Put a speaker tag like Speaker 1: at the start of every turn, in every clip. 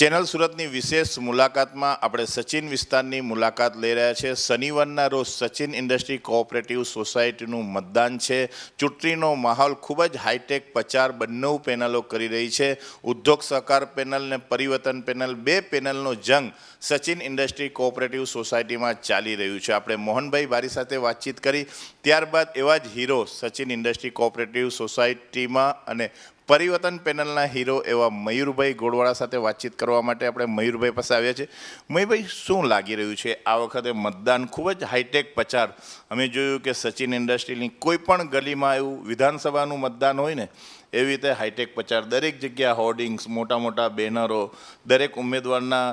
Speaker 1: channel સુરતની વિશેષ મુલાકાતમાં આપણે સચિન વિસ્તારની મુલાકાત લઈ રહ્યા છીએ શનિવારના રોજ સચિન ઇન્ડસ્ટ્રી કોઓપરેટિવ સોસાયટીનું મતદાન છે ચૂંટણીનો માહોલ ખૂબ જ હાઈટેક પ્રચાર બંને પેનલો કરી રહી છે ઉદ્યોગ સહકાર પેનલ ને પરિવર્તન પેનલ બે પેનલનો જંગ સચિન ઇન્ડસ્ટ્રી કોઓપરેટિવ સોસાયટીમાં ચાલી રહ્યું છે આપણે મોહનભાઈ બારી સાથે વાતચીત કરી ત્યારબાદ એવા જ હીરો સચિન ઇન્ડસ્ટ્રી કોઓપરેટિવ સોસાયટીમાં અને પરિવર્તન પેનલના હીરો એવા મયુરભાઈ ગોળવાળા સાથે વાતચીત કરવા માટે આપણે મયુરભાઈ પાસે આવ્યા છે મયુરભાઈ શું લાગી રહ્યું છે આ વખતે મતદાન ખૂબ જ હાઈટેક પ્રચાર અમે જોયું કે સચિન ઇન્ડસ્ટ્રીની કોઈ પણ ગલીમાં એવું વિધાનસભાનું મતદાન હોય ને એવી રીતે હાઈટેક પ્રચાર દરેક જગ્યા હોર્ડિંગ્સ મોટા મોટા બેનરો દરેક ઉમેદવારના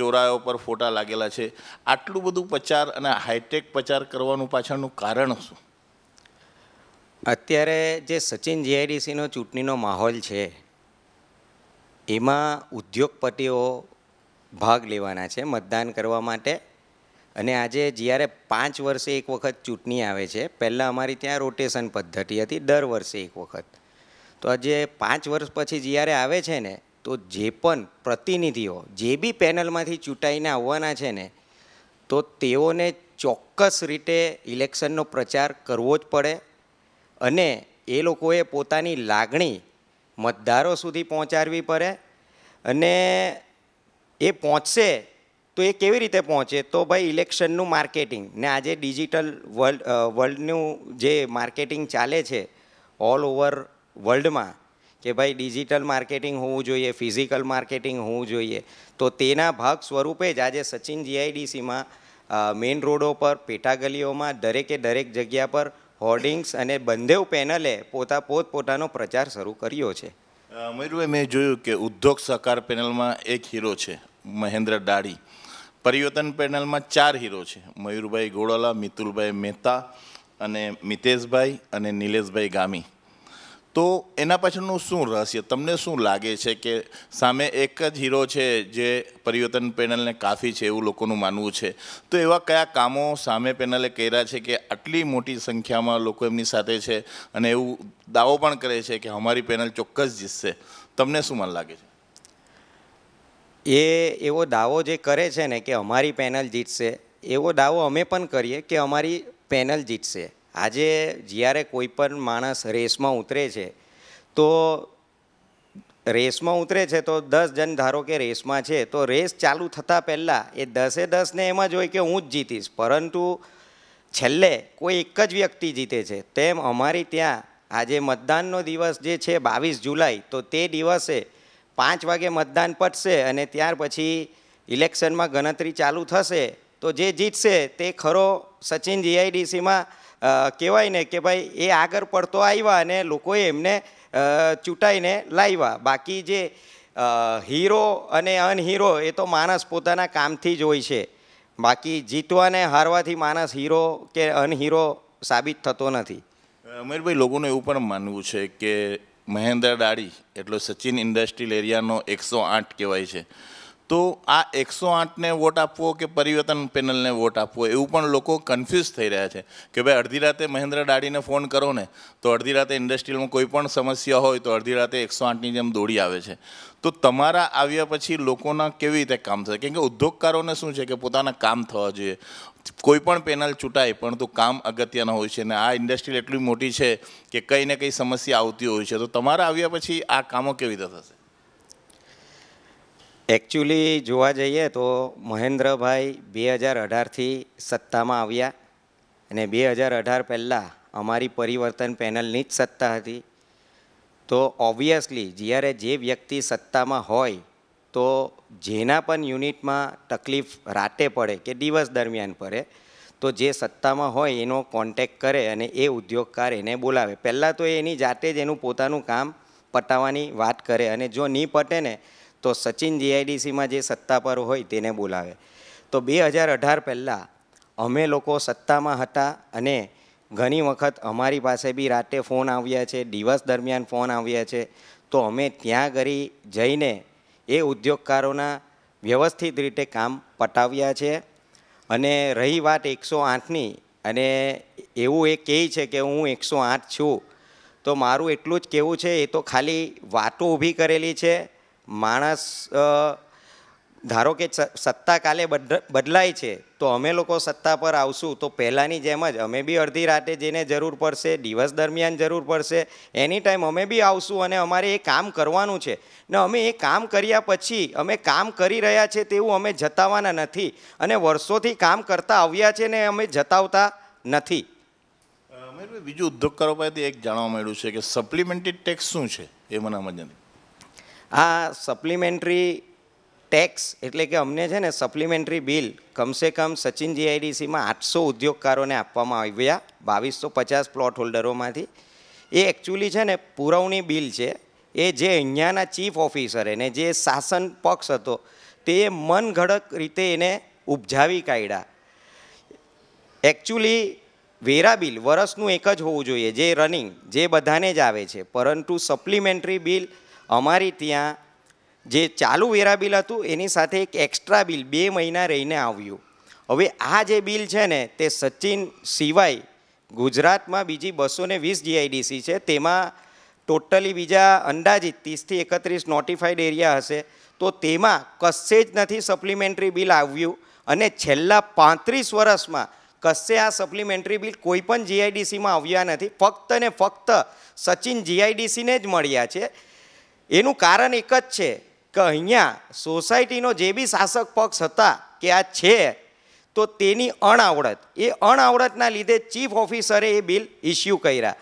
Speaker 1: ચોરાયો પર ફોટા લાગેલા છે આટલું બધું પ્રચાર અને
Speaker 2: હાઈટેક પ્રચાર કરવાનું પાછળનું કારણ શું અત્યારે જે સચિન જીઆઈડીસીનો ચૂંટણીનો માહોલ છે એમાં ઉદ્યોગપતિઓ ભાગ લેવાના છે મતદાન કરવા માટે અને આજે જ્યારે પાંચ વર્ષે એક વખત ચૂંટણી આવે છે પહેલાં અમારી ત્યાં રોટેશન પદ્ધતિ હતી દર વર્ષે એક વખત તો આજે પાંચ વર્ષ પછી જ્યારે આવે છે ને તો જે પણ પ્રતિનિધિઓ જે બી પેનલમાંથી ચૂંટાઈને આવવાના છે ને તો તેઓને ચોક્કસ રીતે ઇલેક્શનનો પ્રચાર કરવો જ પડે અને એ લોકોએ પોતાની લાગણી મતદારો સુધી પહોંચાડવી પડે અને એ પહોંચશે તો એ કેવી રીતે પહોંચે તો ભાઈ ઇલેક્શનનું માર્કેટિંગ ને આજે ડિજિટલ વર્લ્ડ વર્લ્ડનું જે માર્કેટિંગ ચાલે છે ઓલ ઓવર વર્લ્ડમાં કે ભાઈ ડિજિટલ માર્કેટિંગ હોવું જોઈએ ફિઝિકલ માર્કેટિંગ હોવું જોઈએ તો તેના ભાગ સ્વરૂપે જ આજે સચિન જીઆઈડીસીમાં મેઇન રોડો પર પેટાગલીઓમાં દરેકે દરેક જગ્યા પર હોર્ડિંગ્સ અને બંધેવ પેનલે પોતા પોતપોતાનો પ્રચાર શરૂ કર્યો છે
Speaker 1: મયુરભાઈ મેં જોયું કે ઉદ્યોગ સહકાર પેનલમાં એક હીરો છે મહેન્દ્ર ડાડી પરિવર્તન પેનલમાં ચાર હીરો છે મયુરભાઈ ગોળાલા મિતુલભાઈ મહેતા અને મિતેશભાઈ અને નિલેશભાઈ ગામી તો એના પાછળનું શું રહસ્ય તમને શું લાગે છે કે સામે એક જ હીરો છે જે પરિવર્તન પેનલને કાફી છે એવું લોકોનું માનવું છે તો એવા કયા કામો સામે પેનલે કર્યા છે કે આટલી મોટી સંખ્યામાં લોકો એમની સાથે છે અને એવું દાવો પણ કરે છે કે અમારી પેનલ ચોક્કસ જીતશે તમને શું મન લાગે છે
Speaker 2: એ એવો દાવો જે કરે છે ને કે અમારી પેનલ જીતશે એવો દાવો અમે પણ કરીએ કે અમારી પેનલ જીતશે આજે જ્યારે કોઈ પણ માણસ રેસમાં ઉતરે છે તો રેસમાં ઉતરે છે તો દસ જણ ધારો કે રેસમાં છે તો રેસ ચાલુ થતાં પહેલાં એ દસે દસને એમ જ હોય કે હું જ જીતીશ પરંતુ છેલ્લે કોઈ એક જ વ્યક્તિ જીતે છે તેમ અમારી ત્યાં આજે મતદાનનો દિવસ જે છે બાવીસ જુલાઈ તો તે દિવસે પાંચ વાગે મતદાન પટશે અને ત્યાર પછી ઇલેક્શનમાં ગણતરી ચાલુ થશે તો જે જીતશે તે ખરો સચિન જીઆઈડીસીમાં કહેવાય ને કે ભાઈ એ આગળ પડતો આવ્યા અને લોકોએ એમને ચૂંટાઈને લાવ્યા બાકી જે હીરો અને અનહીરો એ તો માણસ પોતાના કામથી જ હોય છે બાકી જીતવાને હારવાથી માણસ હીરો કે અનહીરો સાબિત થતો નથી
Speaker 1: અમીરભાઈ લોકોનું એવું પણ માનવું છે કે મહેન્દ્ર ડાડી એટલો સચિન ઇન્ડસ્ટ્રીયલ એરિયાનો એકસો આઠ કહેવાય છે તો આ એકસો આઠને વોટ આપવો કે પરિવર્તન પેનલને વોટ આપવો એવું પણ લોકો કન્ફ્યુઝ થઈ રહ્યા છે કે ભાઈ અડધી રાતે મહેન્દ્ર ડાડીને ફોન કરો ને તો અડધી રાતે ઇન્ડસ્ટ્રીયલમાં કોઈ પણ સમસ્યા હોય તો અડધી રાતે એકસો આઠની જેમ દોડી આવે છે તો તમારા આવ્યા પછી લોકોના કેવી રીતે કામ થશે કેમ કે ઉદ્યોગકારોને શું છે કે પોતાના કામ થવા જોઈએ કોઈ પણ પેનલ ચૂંટાય પરંતુ કામ અગત્યના હોય છે અને આ ઇન્ડસ્ટ્રી એટલી મોટી છે કે કંઈ ને કંઈ સમસ્યા આવતી હોય છે તો તમારા આવ્યા પછી આ કામો કેવી રીતે થશે
Speaker 2: એકચ્યુઅલી જોવા જઈએ તો મહેન્દ્રભાઈ બે હજાર અઢારથી સત્તામાં આવ્યા અને બે હજાર અઢાર પહેલાં અમારી પરિવર્તન પેનલની જ સત્તા હતી તો ઓબ્વિયસલી જ્યારે જે વ્યક્તિ સત્તામાં હોય તો જેના પણ યુનિટમાં તકલીફ રાતે પડે કે દિવસ દરમિયાન પડે તો જે સત્તામાં હોય એનો કોન્ટેક કરે અને એ ઉદ્યોગકાર એને બોલાવે પહેલાં તો એની જાતે જ એનું પોતાનું કામ પટાવવાની વાત કરે અને જો નહીં પટે ને તો સચિન જીઆઈડીસીમાં જે સત્તા પર હોય તેને બોલાવે તો બે હજાર અઢાર પહેલાં અમે લોકો સત્તામાં હતા અને ઘણી વખત અમારી પાસે બી રાતે ફોન આવ્યા છે દિવસ દરમિયાન ફોન આવ્યા છે તો અમે ત્યાં કરી જઈને એ ઉદ્યોગકારોના વ્યવસ્થિત રીતે કામ પટાવ્યા છે અને રહી વાત એકસો આઠની અને એવું એ કહે છે કે હું એકસો આઠ છું તો મારું એટલું જ કહેવું છે એ તો ખાલી વાતો ઊભી કરેલી છે માણસ ધારો કે સત્તા કાલે બદલાય છે તો અમે લોકો સત્તા પર આવશું તો પહેલાંની જેમ જ અમે બી અડધી રાતે જેને જરૂર પડશે દિવસ દરમિયાન જરૂર પડશે એની ટાઈમ અમે બી આવશું અને અમારે એ કામ કરવાનું છે ને અમે એ કામ કર્યા પછી અમે કામ કરી રહ્યા છે તેવું અમે જતાવાના નથી અને વર્ષોથી કામ કરતા આવ્યા છે ને અમે જતાવતા નથી
Speaker 1: બીજું ઉદ્યોગકારો પાસેથી એક જાણવા મળ્યું છે કે સપ્લિમેન્ટરી ટેક્સ શું છે એ મને સમજ નથી
Speaker 2: આ સપ્લિમેન્ટરી ટેક્સ એટલે કે અમને છે ને સપ્લિમેન્ટરી બિલ કમસે કમ સચિન જીઆઈડીસીમાં આઠસો ઉદ્યોગકારોને આપવામાં આવ્યા બાવીસો પચાસ પ્લોટ હોલ્ડરોમાંથી એ એકચ્યુઅલી છે ને પુરવણી બિલ છે એ જે અહીંયાના ચીફ ઓફિસરે ને જે શાસન પક્ષ હતો તે મનઘડક રીતે એને ઉપજાવી કાઢ્યા એકચ્યુઅલી વેરા બિલ વર્ષનું એક જ હોવું જોઈએ જે રનિંગ જે બધાને જ આવે છે પરંતુ સપ્લિમેન્ટરી બિલ અમારી ત્યાં જે ચાલુ વેરા બિલ હતું એની સાથે એક એક્સ્ટ્રા બિલ બે મહિના રહીને આવ્યું હવે આ જે બિલ છે ને તે સચિન સિવાય ગુજરાતમાં બીજી બસો ને વીસ જીઆઈડીસી છે તેમાં ટોટલી બીજા અંદાજિત ત્રીસથી એકત્રીસ નોટિફાઈડ એરિયા હશે તો તેમાં કશે જ નથી સપ્લિમેન્ટરી બિલ આવ્યું અને છેલ્લા પાંત્રીસ વર્ષમાં કશે આ સપ્લિમેન્ટરી બિલ કોઈ પણ જીઆઈડીસીમાં આવ્યા નથી ફક્ત ને ફક્ત સચિન જીઆઈડીસીને જ મળ્યા છે એનું કારણ એક જ છે કે અહીંયા સોસાયટીનો જે બી શાસક પક્ષ હતા કે આ છે તો તેની અણઆવડત એ અણઆવડતના લીધે ચીફ ઓફિસરે એ બિલ ઇસ્યુ કર્યા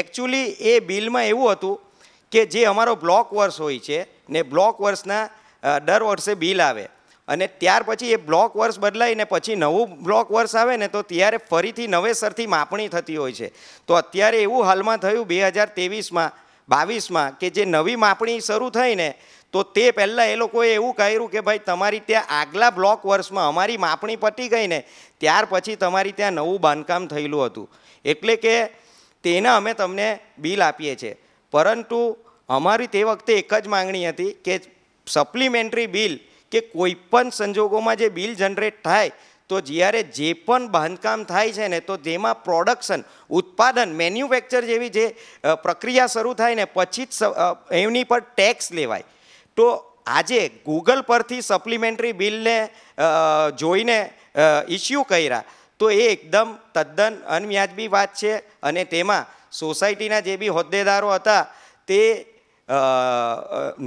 Speaker 2: એકચ્યુઅલી એ બિલમાં એવું હતું કે જે અમારો બ્લોક વર્ષ હોય છે ને બ્લોક વર્ષના દર વર્ષે બિલ આવે અને ત્યાર પછી એ બ્લોક વર્ષ બદલાઈને પછી નવું બ્લોક વર્ષ આવે ને તો ત્યારે ફરીથી નવેસરથી માપણી થતી હોય છે તો અત્યારે એવું હાલમાં થયું બે હજાર ત્રેવીસમાં બાવીસમાં કે જે નવી માપણી શરૂ થઈ ને તો તે પહેલાં એ લોકોએ એવું કહ્યું કે ભાઈ તમારી ત્યાં આગલા બ્લોક વર્ષમાં અમારી માપણી પતી ગઈ ને ત્યાર પછી તમારી ત્યાં નવું બાંધકામ થયેલું હતું એટલે કે તેના અમે તમને બિલ આપીએ છીએ પરંતુ અમારી તે વખતે એક જ માંગણી હતી કે સપ્લિમેન્ટરી બિલ કે કોઈપણ સંજોગોમાં જે બિલ જનરેટ થાય તો જ્યારે જે પણ બાંધકામ થાય છે ને તો તેમાં પ્રોડક્શન ઉત્પાદન મેન્યુફેક્ચર જેવી જે પ્રક્રિયા શરૂ થાય ને પછી જ એમની પર ટેક્સ લેવાય તો આજે ગૂગલ પરથી સપ્લિમેન્ટરી બિલને જોઈને ઇસ્યુ કર્યા તો એ એકદમ તદ્દન અનવ્યાજબી વાત છે અને તેમાં સોસાયટીના જે બી હોદ્દેદારો હતા તે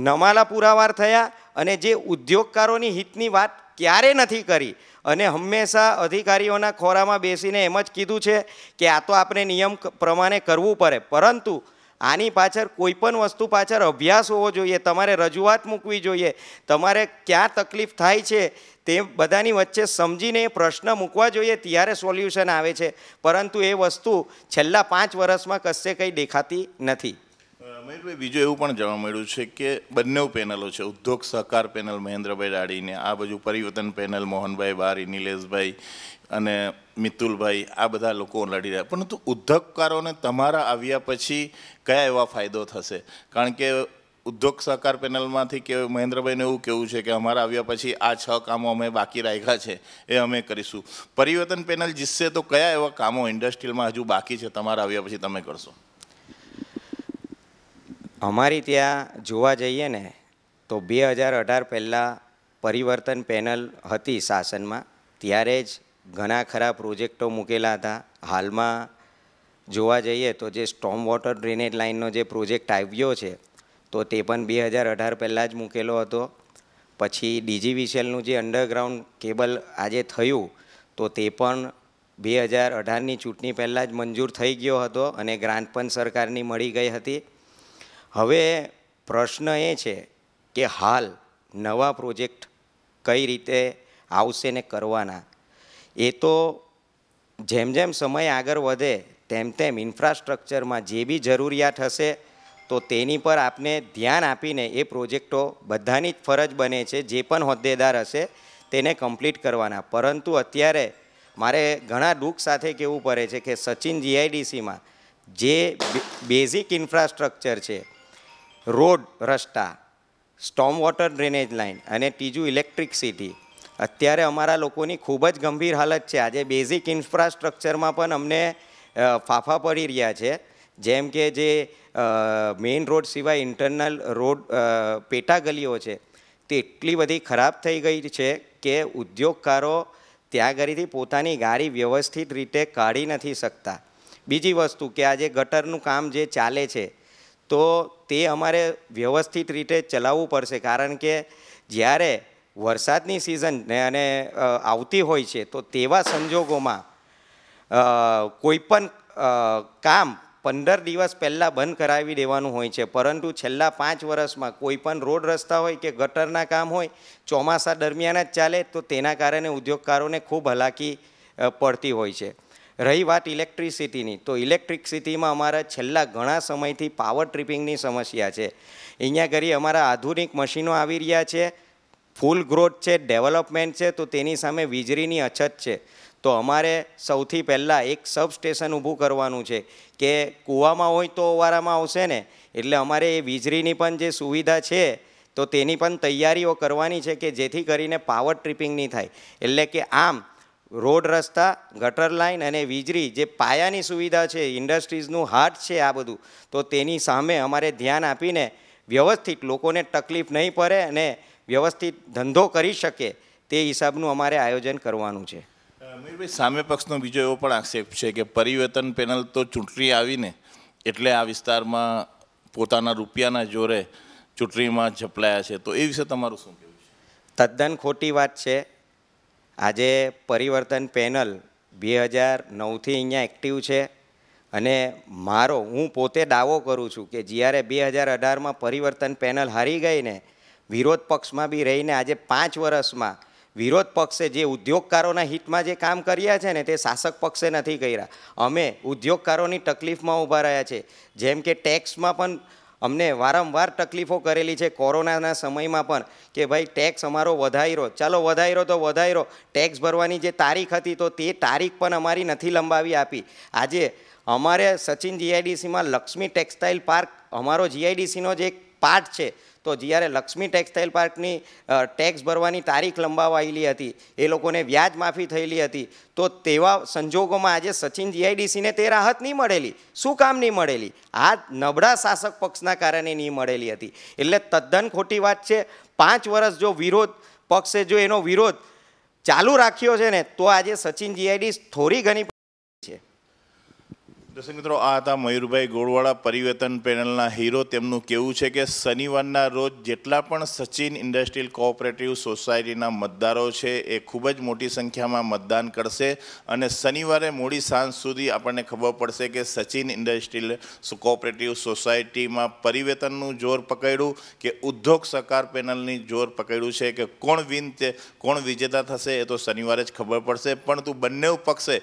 Speaker 2: નમાલા પુરાવાર થયા અને જે ઉદ્યોગકારોની હિતની વાત ક્યારે નથી કરી અને હંમેશા અધિકારીઓના ખોરામાં બેસીને એમ જ કીધું છે કે આ તો આપણે નિયમ પ્રમાણે કરવું પડે પરંતુ આની પાછળ કોઈ પણ વસ્તુ પાછળ અભ્યાસ હોવો જોઈએ તમારે રજૂઆત મૂકવી જોઈએ તમારે ક્યાં તકલીફ થાય છે તે બધાની વચ્ચે સમજીને પ્રશ્ન મૂકવા જોઈએ ત્યારે સોલ્યુશન આવે છે પરંતુ એ વસ્તુ છેલ્લા પાંચ વર્ષમાં કશે કંઈ દેખાતી નથી
Speaker 1: મયુરભાઈ બીજું એવું પણ જાણવા મળ્યું છે કે બંને પેનલો છે ઉદ્યોગ સહકાર પેનલ મહેન્દ્રભાઈ ડાડીને આ બાજુ પરિવર્તન પેનલ મોહનભાઈ બારી નિલેશભાઈ અને મિતુલભાઈ આ બધા લોકો લડી રહ્યા પરંતુ ઉદ્યોગકારોને તમારા આવ્યા પછી કયા એવા ફાયદો થશે કારણ કે ઉદ્યોગ સહકાર પેનલમાંથી કે મહેન્દ્રભાઈને એવું કેવું છે કે અમારા આવ્યા પછી આ છ કામો અમે બાકી રાખ્યા છે એ અમે કરીશું પરિવર્તન પેનલ જીતશે તો કયા એવા કામો ઇન્ડસ્ટ્રીયલમાં હજુ બાકી છે તમારા આવ્યા પછી તમે કરશો
Speaker 2: અમારી ત્યાં જોવા જઈએ ને તો બે હજાર અઢાર પહેલાં પરિવર્તન પેનલ હતી શાસનમાં ત્યારે જ ઘણા ખરા પ્રોજેક્ટો મૂકેલા હતા હાલમાં જોવા જઈએ તો જે સ્ટોમ વોટર ડ્રેનેજ લાઇનનો જે પ્રોજેક્ટ આવ્યો છે તો તે પણ બે હજાર અઢાર પહેલાં જ મૂકેલો હતો પછી ડીજીવીસીએલનું જે અંડરગ્રાઉન્ડ કેબલ આજે થયું તો તે પણ બે હજાર અઢારની ચૂંટણી પહેલાં જ મંજૂર થઈ ગયો હતો અને ગ્રાન્ટ પણ સરકારની મળી ગઈ હતી હવે પ્રશ્ન એ છે કે હાલ નવા પ્રોજેક્ટ કઈ રીતે આવશે ને કરવાના એ તો જેમ જેમ સમય આગળ વધે તેમ તેમ ઇન્ફ્રાસ્ટ્રક્ચરમાં જે બી જરૂરિયાત હશે તો તેની પર આપને ધ્યાન આપીને એ પ્રોજેક્ટો બધાની જ ફરજ બને છે જે પણ હોદ્દેદાર હશે તેને કમ્પ્લીટ કરવાના પરંતુ અત્યારે મારે ઘણા દુઃખ સાથે કહેવું પડે છે કે સચિન જીઆઈડીસીમાં જે બેઝિક ઇન્ફ્રાસ્ટ્રક્ચર છે રોડ રસ્તા સ્ટોમ વોટર ડ્રેનેજ લાઇન અને ત્રીજું ઇલેક્ટ્રિક સિટી અત્યારે અમારા લોકોની ખૂબ જ ગંભીર હાલત છે આજે બેઝિક ઇન્ફ્રાસ્ટ્રક્ચરમાં પણ અમને ફાફા પડી રહ્યા છે જેમ કે જે મેઇન રોડ સિવાય ઇન્ટરનલ રોડ પેટા ગલીઓ છે તે એટલી બધી ખરાબ થઈ ગઈ છે કે ઉદ્યોગકારો ત્યાં ગરીથી પોતાની ગાડી વ્યવસ્થિત રીતે કાઢી નથી શકતા બીજી વસ્તુ કે આજે ગટરનું કામ જે ચાલે છે તો તે અમારે વ્યવસ્થિત રીતે ચલાવવું પડશે કારણ કે જ્યારે વરસાદની સિઝન અને આવતી હોય છે તો તેવા સંજોગોમાં કોઈપણ કામ પંદર દિવસ પહેલાં બંધ કરાવી દેવાનું હોય છે પરંતુ છેલ્લા પાંચ વર્ષમાં કોઈપણ રોડ રસ્તા હોય કે ગટરના કામ હોય ચોમાસા દરમિયાન જ ચાલે તો તેના કારણે ઉદ્યોગકારોને ખૂબ હલાકી પડતી હોય છે રહી વાત ઇલેક્ટ્રિસિટીની તો ઇલેક્ટ્રિસિટીમાં અમારા છેલ્લા ઘણા સમયથી પાવર ટ્રીપિંગની સમસ્યા છે અહીંયા ઘડી અમારા આધુનિક મશીનો આવી રહ્યા છે ફૂલ ગ્રોથ છે ડેવલપમેન્ટ છે તો તેની સામે વીજળીની અછત છે તો અમારે સૌથી પહેલાં એક સબસ્ટેશન ઊભું કરવાનું છે કે કૂવામાં હોય તો ઓવારામાં આવશે ને એટલે અમારે એ વીજળીની પણ જે સુવિધા છે તો તેની પણ તૈયારીઓ કરવાની છે કે જેથી કરીને પાવર ટ્રિપિંગ નહીં થાય એટલે કે આમ રોડ રસ્તા ગટર લાઇન અને વીજળી જે પાયાની સુવિધા છે ઇન્ડસ્ટ્રીઝનું હાર્ટ છે આ બધું તો તેની સામે અમારે ધ્યાન આપીને વ્યવસ્થિત લોકોને તકલીફ નહીં પડે અને વ્યવસ્થિત ધંધો કરી શકે તે હિસાબનું અમારે આયોજન કરવાનું છે
Speaker 1: મયુરભાઈ સામે પક્ષનો બીજો એવો પણ આક્ષેપ છે કે પરિવર્તન પેનલ તો ચૂંટણી આવીને એટલે આ વિસ્તારમાં પોતાના રૂપિયાના જોરે ચૂંટણીમાં ઝપલાયા છે તો એ વિશે તમારું શું કહેવું
Speaker 2: છે તદ્દન ખોટી વાત છે આજે પરિવર્તન પેનલ બે હજાર નવથી અહીંયા એક્ટિવ છે અને મારો હું પોતે દાવો કરું છું કે જ્યારે બે હજાર અઢારમાં પરિવર્તન પેનલ હારી ગઈને વિરોધ પક્ષમાં બી રહીને આજે પાંચ વર્ષમાં વિરોધ પક્ષે જે ઉદ્યોગકારોના હિતમાં જે કામ કર્યા છે ને તે શાસક પક્ષે નથી કર્યા અમે ઉદ્યોગકારોની તકલીફમાં ઊભા રહ્યા છે જેમ કે ટેક્સમાં પણ અમને વારંવાર તકલીફો કરેલી છે કોરોનાના સમયમાં પણ કે ભાઈ ટેક્સ અમારો વધાર્યો ચાલો વધાર્યો તો વધારો ટેક્સ ભરવાની જે તારીખ હતી તો તે તારીખ પણ અમારી નથી લંબાવી આપી આજે અમારે સચિન જીઆઈડીસીમાં લક્ષ્મી ટેક્સટાઇલ પાર્ક અમારો જીઆઈડીસીનો જે એક પાર્ટ છે તો જ્યારે લક્ષ્મી ટેક્સટાઇલ પાર્કની ટેક્સ ભરવાની તારીખ લંબાવાયેલી હતી એ લોકોને વ્યાજ માફી થયેલી હતી તો તેવા સંજોગોમાં આજે સચિન જીઆઈડીસીને તે રાહત નહીં મળેલી શું કામ નહીં મળેલી આ નબળા શાસક પક્ષના કારણે નહીં મળેલી હતી એટલે તદ્દન ખોટી વાત છે પાંચ વર્ષ જો વિરોધ પક્ષે જો એનો વિરોધ ચાલુ રાખ્યો છે ને તો આજે સચિન જીઆઈડી થોડી ઘણી
Speaker 1: દર્શક મિત્રો આ હતા મયુરભાઈ ગોળવાળા પરિવર્તન પેનલના હીરો તેમનું કેવું છે કે શનિવારના રોજ જેટલા પણ સચિન ઇન્ડસ્ટ્રીયલ કોઓપરેટિવ સોસાયટીના મતદારો છે એ ખૂબ જ મોટી સંખ્યામાં મતદાન કરશે અને શનિવારે મોડી સાંજ સુધી આપણને ખબર પડશે કે સચિન ઇન્ડસ્ટ્રીયલ કોઓપરેટિવ સોસાયટીમાં પરિવર્તનનું જોર પકડ્યું કે ઉદ્યોગ સહકાર પેનલની જોર પકડ્યું છે કે કોણ વિન કોણ વિજેતા થશે એ તો શનિવારે જ ખબર પડશે પણ તું બંને પક્ષે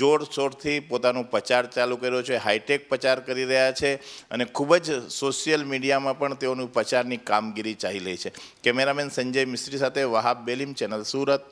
Speaker 1: જોરશોરથી પોતાનું પ્રચાર ચાલુ કર્યો છે હાઈટેક પ્રચાર કરી રહ્યા છે અને ખૂબ જ સોશિયલ મીડિયામાં પણ તેઓનું પ્રચારની કામગીરી ચાલી રહી છે કેમેરામેન સંજય મિસ્ત્રી સાથે વહાબ બેલીમ ચેનલ સુરત